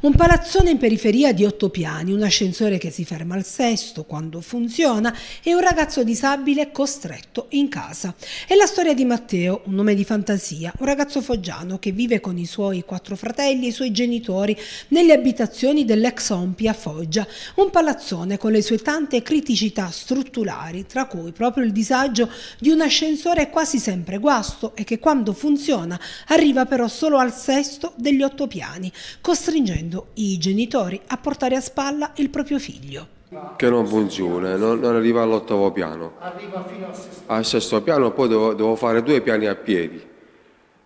Un palazzone in periferia di otto piani, un ascensore che si ferma al sesto quando funziona e un ragazzo disabile costretto in casa. È la storia di Matteo, un nome di fantasia, un ragazzo foggiano che vive con i suoi quattro fratelli e i suoi genitori nelle abitazioni dell'ex Ompi a Foggia, un palazzone con le sue tante criticità strutturali, tra cui proprio il disagio di un ascensore quasi sempre guasto e che quando funziona arriva però solo al sesto degli otto piani, costringendo costringendo i genitori a portare a spalla il proprio figlio. Che non funziona, non, non arriva all'ottavo piano. Arriva fino al sesto. Al sesto piano poi devo, devo fare due piani a piedi.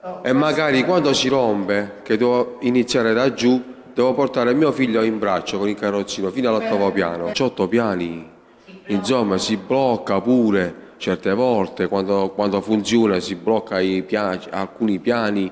Oh, e magari quando si rompe, che devo iniziare da giù, devo portare mio figlio in braccio con il carrozzino fino all'ottavo piano. otto piani, insomma si blocca pure certe volte, quando, quando funziona si blocca i piani, alcuni piani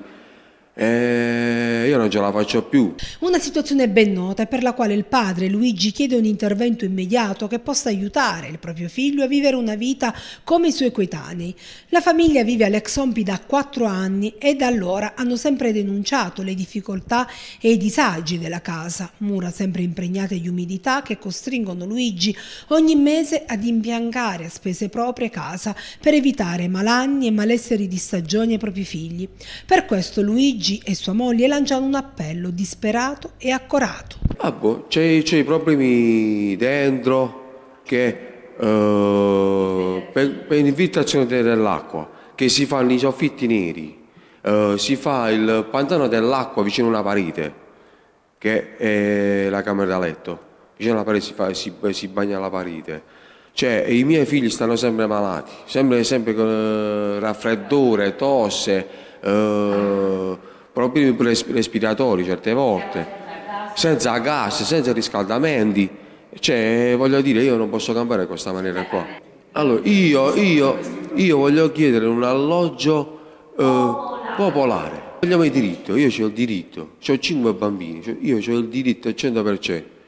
e eh, io non ce la faccio più. Una situazione ben nota per la quale il padre Luigi chiede un intervento immediato che possa aiutare il proprio figlio a vivere una vita come i suoi coetanei. La famiglia vive all'ex Ompi da quattro anni e da allora hanno sempre denunciato le difficoltà e i disagi della casa, mura sempre impregnate di umidità che costringono Luigi ogni mese ad imbiancare a spese proprie casa per evitare malanni e malesseri di stagione ai propri figli. Per questo Luigi Luigi e sua moglie lanciano un appello disperato e accorato. Babbo, c'è, c'è i problemi dentro che Uh, per, per l'infiltrazione dell'acqua che si fanno i soffitti neri uh, si fa il pantano dell'acqua vicino a una parete che è la camera da letto vicino alla parete si, fa, si, si bagna la parete cioè i miei figli stanno sempre malati sempre, sempre con uh, raffreddore tosse problemi respiratori certe volte, senza gas, senza riscaldamenti. Cioè, voglio dire, io non posso campare in questa maniera qua. Allora, io, io, io voglio chiedere un alloggio eh, popolare. Vogliamo il diritto, io ho il diritto, ho cinque bambini, io ho il diritto al 100%.